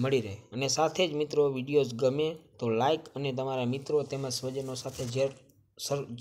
મળી રહે અને સાથે જ મિત્રો વિડીયોઝ ગમે તો લાઇક અને તમારા મિત્રો તેમજ સ્વજનો સાથે શેર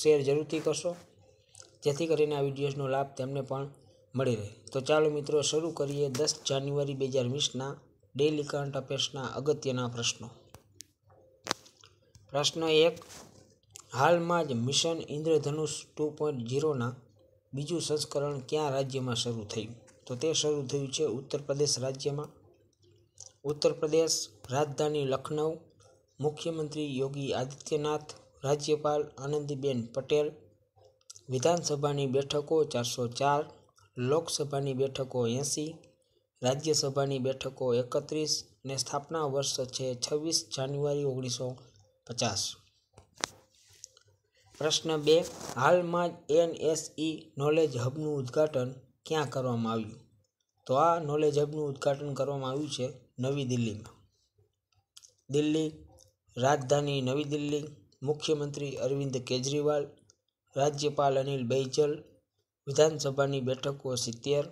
શેર જરૂરથી કરશો જેથી કરીને આ વિડીયોઝનો લાભ તેમને પણ મળી રહે તો ચાલો મિત્રો શરૂ કરીએ દસ જાન્યુઆરી બે હજાર વીસના ડેલી કરંટ અફેર્સના અગત્યના પ્રશ્નો પ્રશ્ન એક હાલમાં જ મિશન ઇન્દ્રધનુષ ટુ પોઈન્ટ ઝીરોના બીજું સંસ્કરણ ક્યાં રાજ્યમાં શરૂ થયું તો તે શરૂ થયું છે ઉત્તર પ્રદેશ રાજ્યમાં ઉત્તર પ્રદેશ રાજધાની લખનઉ મુખ્યમંત્રી યોગી આદિત્યનાથ રાજ્યપાલ આનંદીબેન પટેલ વિધાનસભાની બેઠકો ચારસો ચાર લોકસભાની બેઠકો એંસી રાજ્યસભાની બેઠકો એકત્રીસ અને સ્થાપના વર્ષ છે છવ્વીસ જાન્યુઆરી ઓગણીસો પચાસ પ્રશ્ન બે હાલમાં જ એનએસઈ નોલેજ હબનું ઉદ્ઘાટન ક્યાં કરવામાં આવ્યું તો આ નોલેજ હબનું ઉદ્ઘાટન કરવામાં આવ્યું છે નવી દિલ્હીમાં દિલ્હી રાજધાની નવી દિલ્હી મુખ્યમંત્રી અરવિંદ કેજરીવાલ રાજ્યપાલ અનિલ બૈજલ વિધાનસભાની બેઠકો સિત્તેર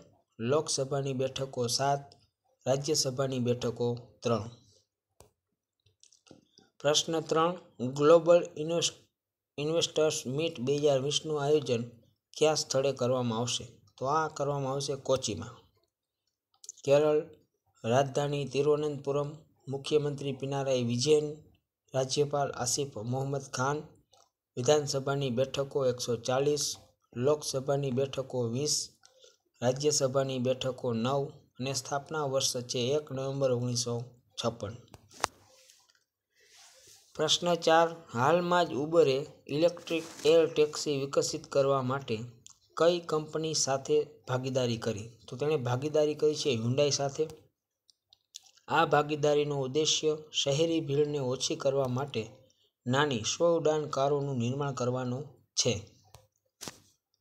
લોકસભાની બેઠકો સાત રાજ્યસભાની બેઠકો ત્રણ પ્રશ્ન ત્રણ ગ્લોબલ ઇન્વેસ્ટર્સ મીટ બે હજાર વીસનું આયોજન કયા સ્થળે કરવામાં આવશે તો આ કરવામાં આવશે કોચીમાં કેરળ રાજધાની તિરુવનંતપુરમ મુખ્યમંત્રી પિનારાય વિજયન રાજ્યપાલ આસિફ મોહમ્મદ ખાન વિધાનસભાની બેઠકો એકસો ચાલીસ લોકસભાની બેઠકો વીસ રાજ્યસભાની બેઠકો નવ અને સ્થાપના વર્ષ છે એક નવેમ્બર ઓગણીસો છપ્પન પ્રશ્ન ચાર હાલમાં જ ઉબરે ઇલેક્ટ્રિક એર ટેક્સી વિકસિત કરવા માટે કઈ કંપની સાથે ભાગીદારી કરી તો તેણે ભાગીદારી કરી છે હ્યુન્ડાઈ સાથે આ ભાગીદારીનો ઉદ્દેશ્ય શહેરી ભીડને ઓછી કરવા માટે નાની સ્વ ઉડાન કારોનું નિર્માણ કરવાનો છે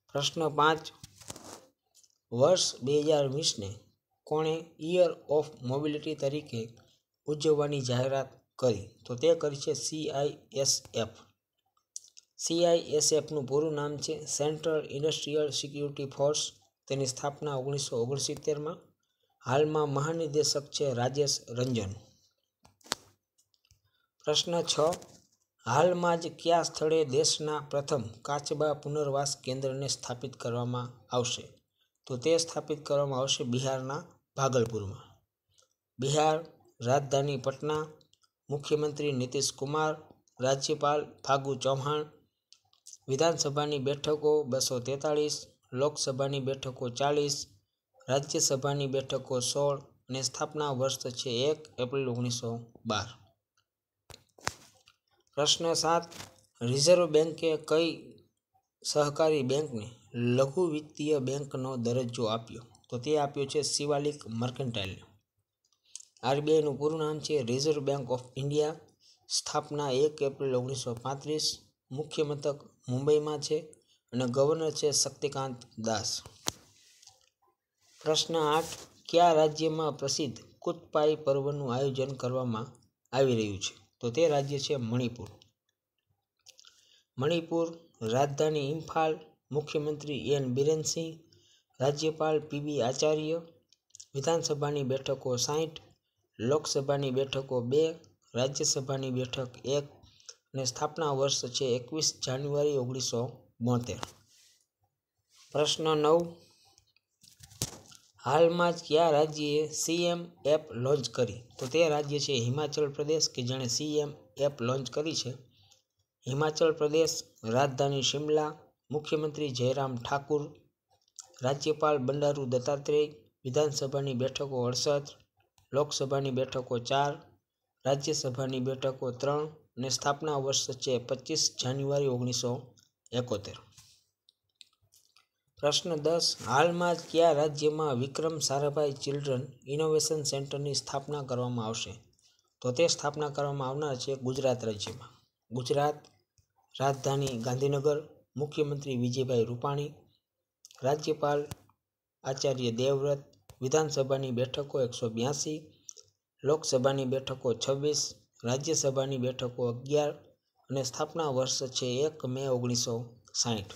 પ્રશ્ન પાંચ વર્ષ બે હજાર વીસને કોણે ઇયર ઓફ મોબિલિટી તરીકે ઉજવવાની જાહેરાત કરી તો તે કરી છે સીઆઈએસએફ સીઆઈએસએફનું પૂરું નામ છે સેન્ટ્રલ ઇન્ડસ્ટ્રીયલ સિક્યુરિટી ફોર્સ તેની સ્થાપના ઓગણીસો ઓગણસિત્તેરમાં હાલમાં મહાનિર્દેશક છે રાજેશ રંજન પ્રશ્ન છ હાલમાં જ કયા સ્થળે દેશના પ્રથમ કાચબા પુનર્વાસ કેન્દ્રને સ્થાપિત કરવામાં આવશે તો તે સ્થાપિત કરવામાં આવશે બિહારના ભાગલપુરમાં બિહાર રાજધાની પટના મુખ્યમંત્રી નીતિશ કુમાર રાજ્યપાલ ફાગુ ચૌહાણ વિધાનસભાની બેઠકો બસો તેતાળીસ લોકસભાની બેઠકો ચાલીસ રાજ્યસભાની બેઠકો સોળ અને સ્થાપના વર્ષ છે એક એપ્રિલ ઓગણીસો બાર પ્રશ્ન સાત રિઝર્વ બેન્કે કઈ સહકારી બેંકને લઘુ વિત્તીય બેંકનો દરજ્જો આપ્યો તો તે આપ્યો છે શિવાલિક મર્કેન્ટાઇલને આરબીઆઈનું પૂરું નામ છે રિઝર્વ બેંક ઓફ ઇન્ડિયા સ્થાપના એક એપ્રિલ ઓગણીસો પાંત્રીસ મુખ્ય મથક મુંબઈમાં છે અને ગવર્નર છે શક્તિકાંત દાસ પ્રશ્ન આઠ કયા રાજ્યમાં પ્રસિદ્ધ કુતપાઈ પર્વનું આયોજન કરવામાં આવી રહ્યું છે તો તે રાજ્ય છે મણિપુર મણિપુર રાજધાની ઇમ્ફાલ મુખ્યમંત્રી એન બિરેન રાજ્યપાલ પીબી આચાર્ય વિધાનસભાની બેઠકો સાહીઠ લોકસભાની બેઠકો બે રાજ્યસભાની બેઠક એક અને સ્થાપના વર્ષ છે એકવીસ જાન્યુઆરી ઓગણીસો બોતેર પ્રશ્ન નવ હાલમાં જ કયા રાજ્યએ સીએમ એપ લોન્ચ કરી તો તે રાજ્ય છે હિમાચલ પ્રદેશ કે જેણે સીએમ એપ લોન્ચ કરી છે હિમાચલ પ્રદેશ રાજધાની શિમલા મુખ્યમંત્રી જયરામ ઠાકુર રાજ્યપાલ બંડારુ દત્તાત્રેય વિધાનસભાની બેઠકો અડસઠ લોકસભાની બેઠકો ચાર રાજ્યસભાની બેઠકો ત્રણ અને સ્થાપના વર્ષ છે પચીસ જાન્યુઆરી ઓગણીસો એકોતેર પ્રશ્ન દસ હાલમાં જ કયા રાજ્યમાં વિક્રમ સારાભાઈ ચિલ્ડ્રન ઇનોવેશન સેન્ટરની સ્થાપના કરવામાં આવશે તો તે સ્થાપના કરવામાં આવનાર છે ગુજરાત રાજ્યમાં ગુજરાત રાજધાની ગાંધીનગર મુખ્યમંત્રી વિજયભાઈ રૂપાણી રાજ્યપાલ આચાર્ય દેવવ્રત વિધાનસભાની બેઠકો એકસો બ્યાસી લોકસભાની બેઠકો છવ્વીસ રાજ્યસભાની બેઠકો અગિયાર અને સ્થાપના વર્ષ છે એક મે ઓગણીસો સાહીઠ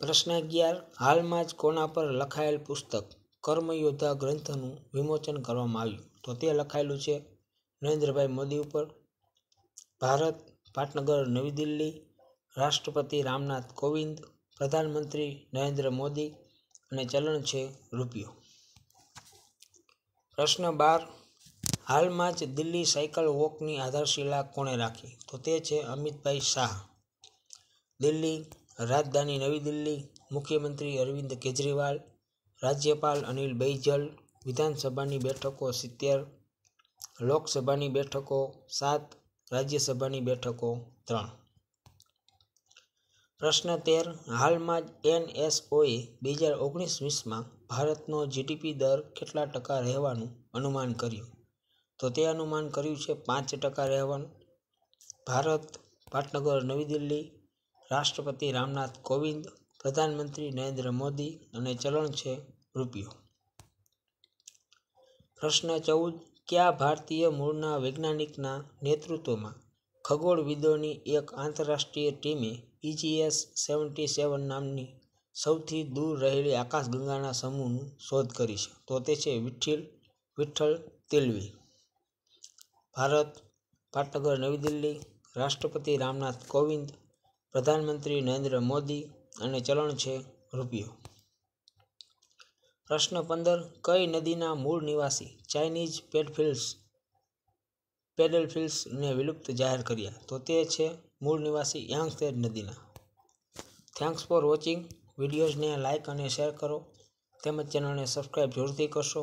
પ્રશ્ન અગિયાર હાલમાં જ કોના પર લખાયેલ પુસ્તક કર્મયોદ્ધા ગ્રંથનું વિમોચન કરવામાં આવ્યું તો તે લખાયેલું છે નરેન્દ્રભાઈ મોદી ઉપર ભારત પાટનગર નવી દિલ્હી રાષ્ટ્રપતિ રામનાથ કોવિંદ પ્રધાનમંત્રી નરેન્દ્ર મોદી અને ચલણ છે રૂપિયો પ્રશ્ન બાર હાલમાં જ દિલ્હી સાયકલ વોકની આધારશિલા કોણે રાખી તો તે છે અમિતભાઈ શાહ દિલ્હી રાજધાની નવી દિલ્હી મુખ્યમંત્રી અરવિંદ કેજરીવાલ રાજ્યપાલ અનિલ બૈજલ વિધાનસભાની બેઠકો સિત્તેર લોકસભાની બેઠકો સાત રાજ્યસભાની બેઠકો ત્રણ પ્રશ્ન તેર હાલમાં જ એનએસઓએ બે હજાર ઓગણીસ વીસમાં ભારતનો જીડીપી દર કેટલા ટકા રહેવાનું અનુમાન કર્યું તો તે અનુમાન કર્યું છે પાંચ ટકા રહેવાનું ભારત પાટનગર નવી દિલ્હી રાષ્ટ્રપતિ રામનાથ કોવિંદ પ્રધાનમંત્રી નરેન્દ્ર મોદી અને ચલણ છે રૂપિયો પ્રશ્ન ચૌદ કયા ભારતીય મૂળના વૈજ્ઞાનિકના નેતૃત્વમાં ખગોળવિદોની એક આંતરરાષ્ટ્રીય ટીમે ઇજીએસ e સેવન્ટી સેવન નામની સૌથી દૂર રહેલી આકાશગંગાના સમૂહનું શોધ કરી છે તો તે છે વિઠ્ઠલ વિઠ્ઠલ તિલવી ભારત પાટનગર નવી દિલ્હી રાષ્ટ્રપતિ રામનાથ કોવિંદ પ્રધાનમંત્રી નરેન્દ્ર મોદી અને ચલણ છે રૂપિયો પ્રશ્ન પંદર કઈ નદીના મૂળ નિવાસી ચાઇનીઝ પેડફિલ્ડ્સ પેડલફિલ્ડ્સને વિલુપ્ત જાહેર કર્યા તો તે છે મૂળ નિવાસી યાંગસેર નદીના થેન્ક્સ ફોર વોચિંગ વિડીયોઝને લાઇક અને શેર કરો તેમજ ચેનલને સબસ્ક્રાઈબ જરૂરથી કરશો